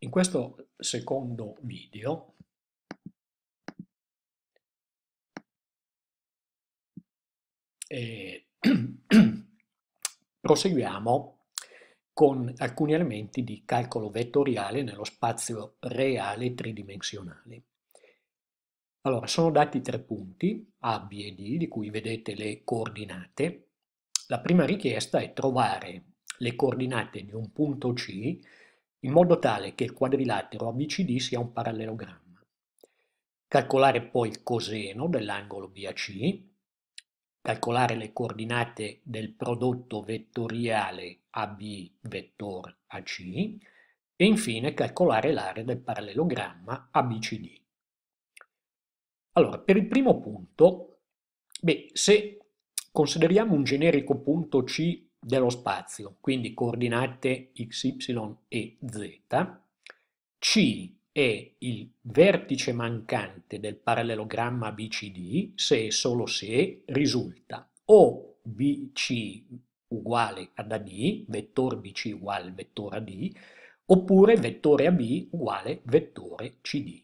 In questo secondo video eh, proseguiamo con alcuni elementi di calcolo vettoriale nello spazio reale tridimensionale. Allora, sono dati tre punti, A, B e D, di cui vedete le coordinate. La prima richiesta è trovare le coordinate di un punto C in modo tale che il quadrilatero ABCD sia un parallelogramma. Calcolare poi il coseno dell'angolo BAC, calcolare le coordinate del prodotto vettoriale AB vettor AC e infine calcolare l'area del parallelogramma ABCD. Allora, per il primo punto, beh, se consideriamo un generico punto C dello spazio, quindi coordinate x, y e z. C è il vertice mancante del parallelogramma BCD se e solo se risulta o BC uguale ad AD, vettore BC uguale vettore AD, oppure vettore AB uguale vettore CD,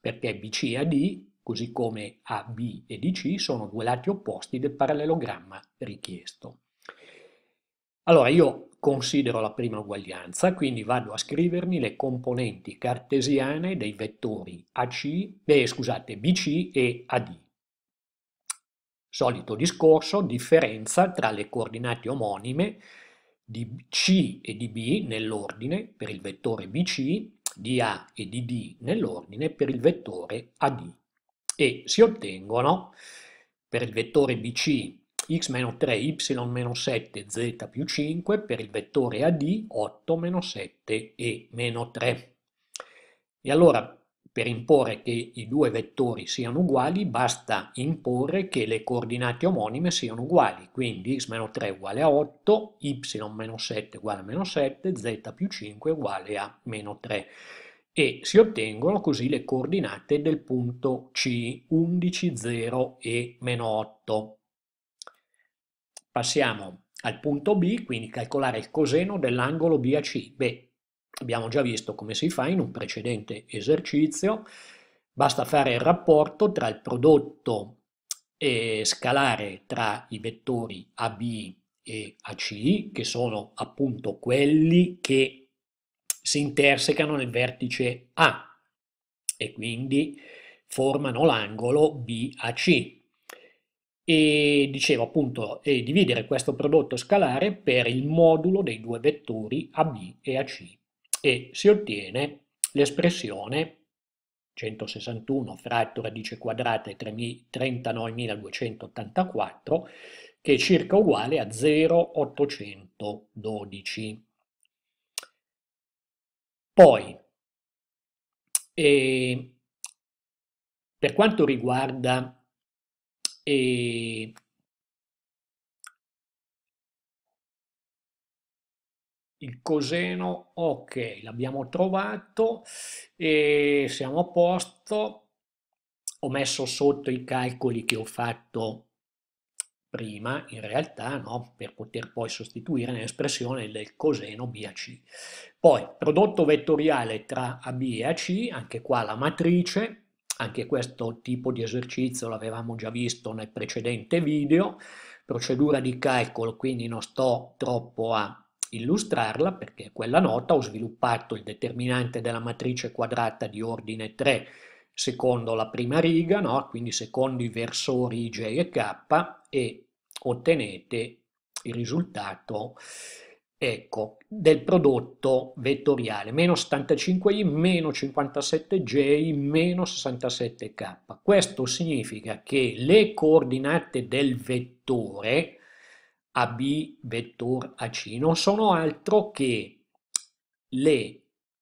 perché BC e AD, così come AB e DC, sono due lati opposti del parallelogramma richiesto. Allora io considero la prima uguaglianza, quindi vado a scrivermi le componenti cartesiane dei vettori AC, eh, scusate, BC e AD. Solito discorso, differenza tra le coordinate omonime di C e di B nell'ordine per il vettore BC, di A e di D nell'ordine per il vettore AD. E si ottengono per il vettore BC x-3, y-7, z più 5 per il vettore AD 8-7 e meno 3. E allora per imporre che i due vettori siano uguali basta imporre che le coordinate omonime siano uguali, quindi x-3 uguale a 8, y-7 uguale a meno 7, z più 5 uguale a meno 3 e si ottengono così le coordinate del punto C, 11, 0 e meno 8. Passiamo al punto B, quindi calcolare il coseno dell'angolo BAC. Beh, abbiamo già visto come si fa in un precedente esercizio, basta fare il rapporto tra il prodotto eh, scalare tra i vettori AB e AC, che sono appunto quelli che si intersecano nel vertice A e quindi formano l'angolo BAC e dicevo appunto e eh, dividere questo prodotto scalare per il modulo dei due vettori AB e AC e si ottiene l'espressione 161 fratto radice quadrata 39.284 che è circa uguale a 0,812. Poi, eh, per quanto riguarda e il coseno ok l'abbiamo trovato e ehm, siamo a posto ho messo sotto i calcoli che ho fatto prima in realtà no? per poter poi sostituire l'espressione del coseno BAC poi prodotto vettoriale tra AB e AC anche qua la matrice anche questo tipo di esercizio l'avevamo già visto nel precedente video, procedura di calcolo, quindi non sto troppo a illustrarla perché quella nota ho sviluppato il determinante della matrice quadrata di ordine 3 secondo la prima riga, no? quindi secondo i versori J e K e ottenete il risultato Ecco, del prodotto vettoriale, meno 75i, meno 57j, meno 67k. Questo significa che le coordinate del vettore AB vettor AC non sono altro che le,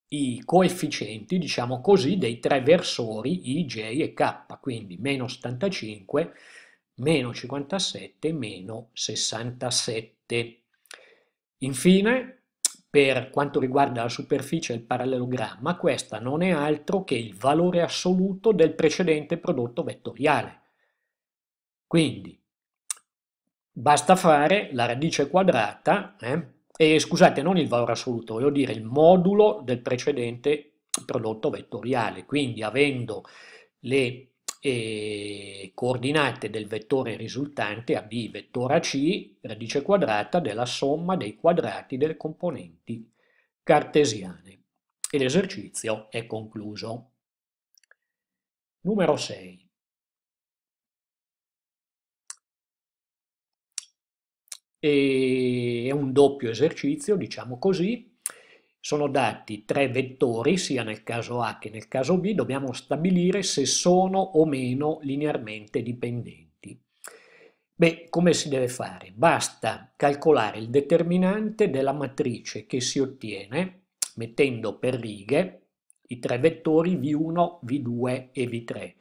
i coefficienti, diciamo così, dei tre versori I, J e K, quindi meno 75, meno 57, meno 67. Infine, per quanto riguarda la superficie del parallelogramma, questa non è altro che il valore assoluto del precedente prodotto vettoriale. Quindi, basta fare la radice quadrata, eh, e scusate, non il valore assoluto, voglio dire il modulo del precedente prodotto vettoriale. Quindi, avendo le e coordinate del vettore risultante AB vettore AC radice quadrata della somma dei quadrati delle componenti cartesiane. E l'esercizio è concluso. Numero 6. E è un doppio esercizio, diciamo così, sono dati tre vettori, sia nel caso A che nel caso B, dobbiamo stabilire se sono o meno linearmente dipendenti. Beh, come si deve fare? Basta calcolare il determinante della matrice che si ottiene mettendo per righe i tre vettori V1, V2 e V3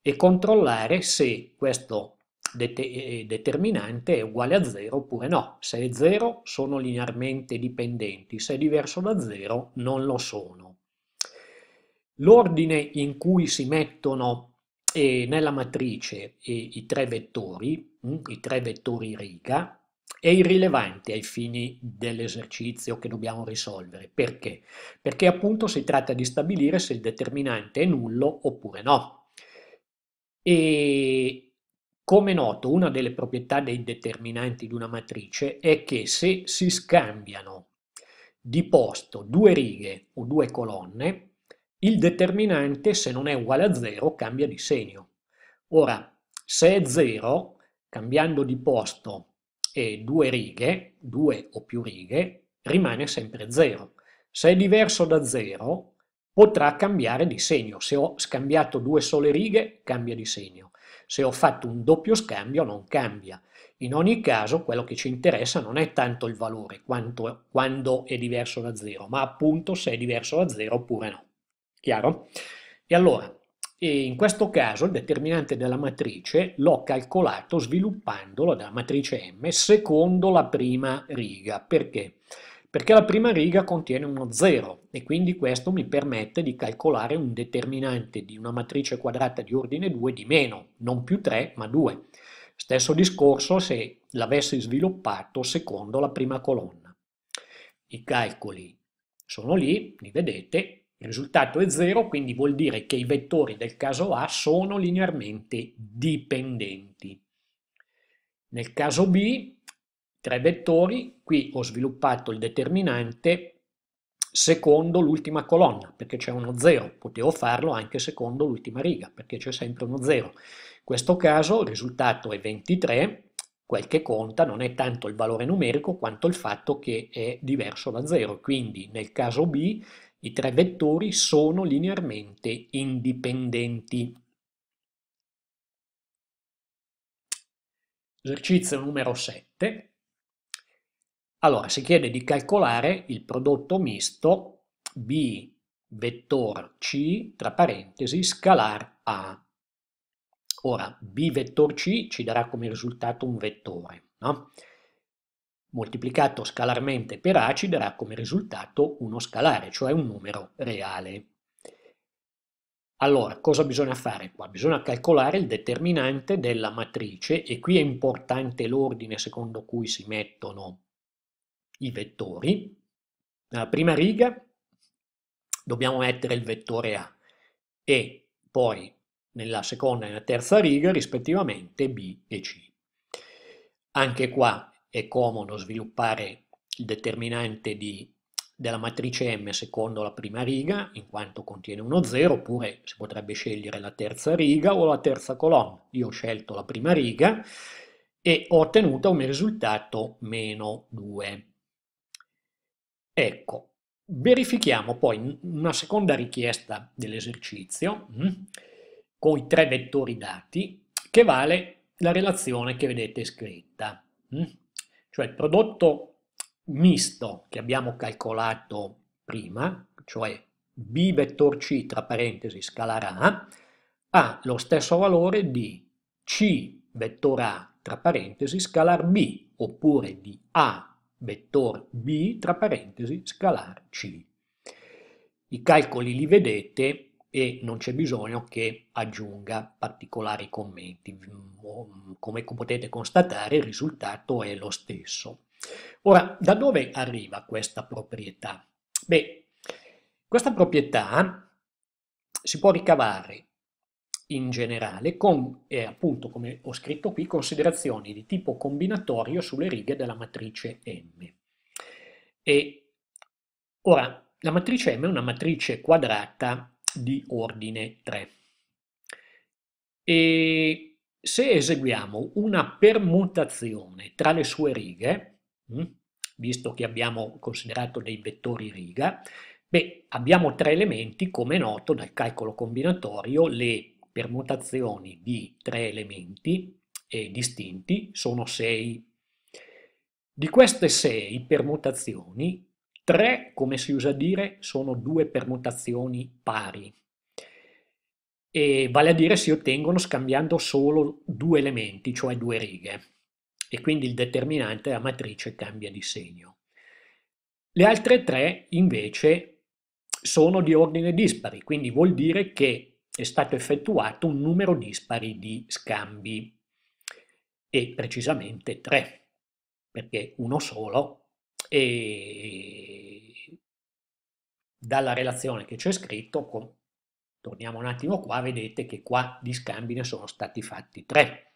e controllare se questo eh, determinante è uguale a 0 oppure no. Se è 0 sono linearmente dipendenti, se è diverso da 0 non lo sono. L'ordine in cui si mettono eh, nella matrice eh, i tre vettori, mh, hm, i tre vettori riga, è irrilevante ai fini dell'esercizio che dobbiamo risolvere. Perché? Perché appunto si tratta di stabilire se il determinante è nullo oppure no. E come noto, una delle proprietà dei determinanti di una matrice è che se si scambiano di posto due righe o due colonne, il determinante, se non è uguale a 0, cambia di segno. Ora, se è 0, cambiando di posto eh, due righe, due o più righe, rimane sempre 0. Se è diverso da 0, potrà cambiare di segno. Se ho scambiato due sole righe, cambia di segno. Se ho fatto un doppio scambio non cambia. In ogni caso quello che ci interessa non è tanto il valore quanto quando è diverso da zero, ma appunto se è diverso da zero oppure no. Chiaro? E allora, in questo caso il determinante della matrice l'ho calcolato sviluppandolo dalla matrice M secondo la prima riga. Perché? Perché? perché la prima riga contiene uno 0 e quindi questo mi permette di calcolare un determinante di una matrice quadrata di ordine 2 di meno, non più 3 ma 2. Stesso discorso se l'avessi sviluppato secondo la prima colonna. I calcoli sono lì, li vedete, il risultato è 0, quindi vuol dire che i vettori del caso A sono linearmente dipendenti. Nel caso B tre vettori, qui ho sviluppato il determinante secondo l'ultima colonna, perché c'è uno 0, potevo farlo anche secondo l'ultima riga, perché c'è sempre uno 0. In questo caso il risultato è 23, quel che conta non è tanto il valore numerico quanto il fatto che è diverso da 0, quindi nel caso B i tre vettori sono linearmente indipendenti. Esercizio numero 7. Allora, si chiede di calcolare il prodotto misto B vettore C, tra parentesi, scalar A. Ora, B vettore C ci darà come risultato un vettore, no? Moltiplicato scalarmente per A ci darà come risultato uno scalare, cioè un numero reale. Allora, cosa bisogna fare qua? Bisogna calcolare il determinante della matrice e qui è importante l'ordine secondo cui si mettono i vettori. Nella prima riga dobbiamo mettere il vettore A e poi nella seconda e nella terza riga rispettivamente B e C. Anche qua è comodo sviluppare il determinante di, della matrice M secondo la prima riga, in quanto contiene uno 0, oppure si potrebbe scegliere la terza riga o la terza colonna. Io ho scelto la prima riga e ho ottenuto un risultato meno 2. Ecco, verifichiamo poi una seconda richiesta dell'esercizio mm, con i tre vettori dati che vale la relazione che vedete scritta, mm. cioè il prodotto misto che abbiamo calcolato prima, cioè b vettor c tra parentesi scalare a, ha lo stesso valore di c vettor a tra parentesi scalare b, oppure di a vettore B tra parentesi scalare C. I calcoli li vedete e non c'è bisogno che aggiunga particolari commenti. Come potete constatare il risultato è lo stesso. Ora, da dove arriva questa proprietà? Beh, questa proprietà si può ricavare in generale con, eh, appunto come ho scritto qui, considerazioni di tipo combinatorio sulle righe della matrice M. E, ora, la matrice M è una matrice quadrata di ordine 3. E se eseguiamo una permutazione tra le sue righe, hm, visto che abbiamo considerato dei vettori riga, beh, abbiamo tre elementi, come noto dal calcolo combinatorio, le permutazioni di tre elementi eh, distinti, sono sei. Di queste sei permutazioni, tre, come si usa dire, sono due permutazioni pari, e vale a dire si ottengono scambiando solo due elementi, cioè due righe, e quindi il determinante, la matrice, cambia di segno. Le altre tre invece sono di ordine dispari, quindi vuol dire che è stato effettuato un numero dispari di scambi, e precisamente tre, perché uno solo, e dalla relazione che c'è scritto, torniamo un attimo qua, vedete che qua di scambi ne sono stati fatti tre.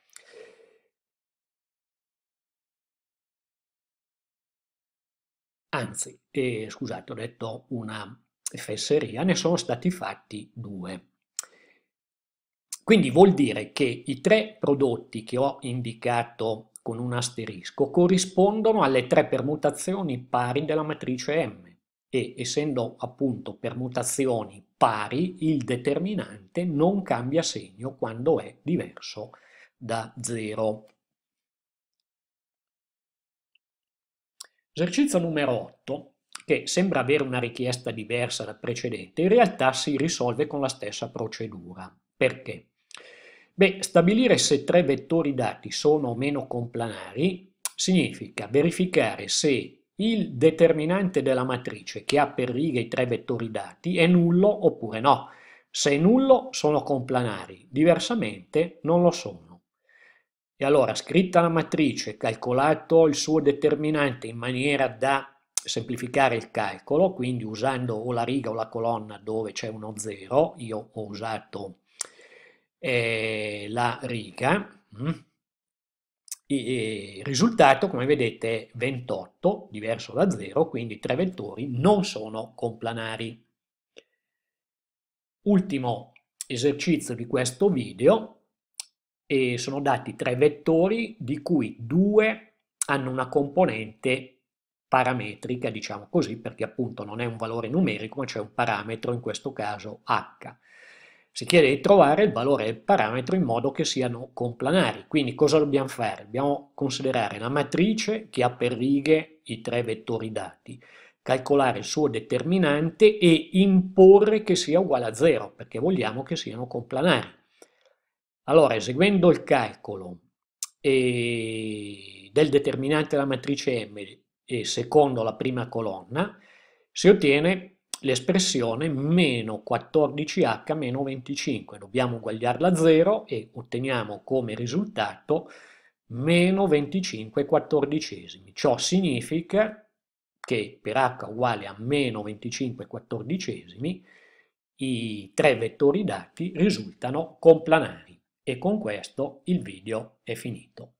Anzi, eh, scusate, ho detto una fesseria, ne sono stati fatti due. Quindi vuol dire che i tre prodotti che ho indicato con un asterisco corrispondono alle tre permutazioni pari della matrice M e essendo appunto permutazioni pari il determinante non cambia segno quando è diverso da 0. Esercizio numero 8 che sembra avere una richiesta diversa dal precedente in realtà si risolve con la stessa procedura. Perché? Beh, stabilire se tre vettori dati sono o meno complanari significa verificare se il determinante della matrice che ha per riga i tre vettori dati è nullo oppure no. Se è nullo sono complanari, diversamente non lo sono. E allora, scritta la matrice, calcolato il suo determinante in maniera da semplificare il calcolo, quindi usando o la riga o la colonna dove c'è uno 0, io ho usato eh, la riga. Mm. E, e, risultato, come vedete, 28, diverso da 0, quindi tre vettori non sono complanari. Ultimo esercizio di questo video, e sono dati tre vettori di cui due hanno una componente parametrica, diciamo così, perché appunto non è un valore numerico, ma c'è un parametro, in questo caso h. Si chiede di trovare il valore del parametro in modo che siano complanari. Quindi cosa dobbiamo fare? Dobbiamo considerare la matrice che ha per righe i tre vettori dati, calcolare il suo determinante e imporre che sia uguale a 0, perché vogliamo che siano complanari. Allora, eseguendo il calcolo eh, del determinante della matrice M eh, secondo la prima colonna, si ottiene l'espressione meno 14h meno 25. Dobbiamo uguagliarla a 0 e otteniamo come risultato meno 25 quattordicesimi. Ciò significa che per h uguale a meno 25 quattordicesimi i tre vettori dati risultano complanari. E con questo il video è finito.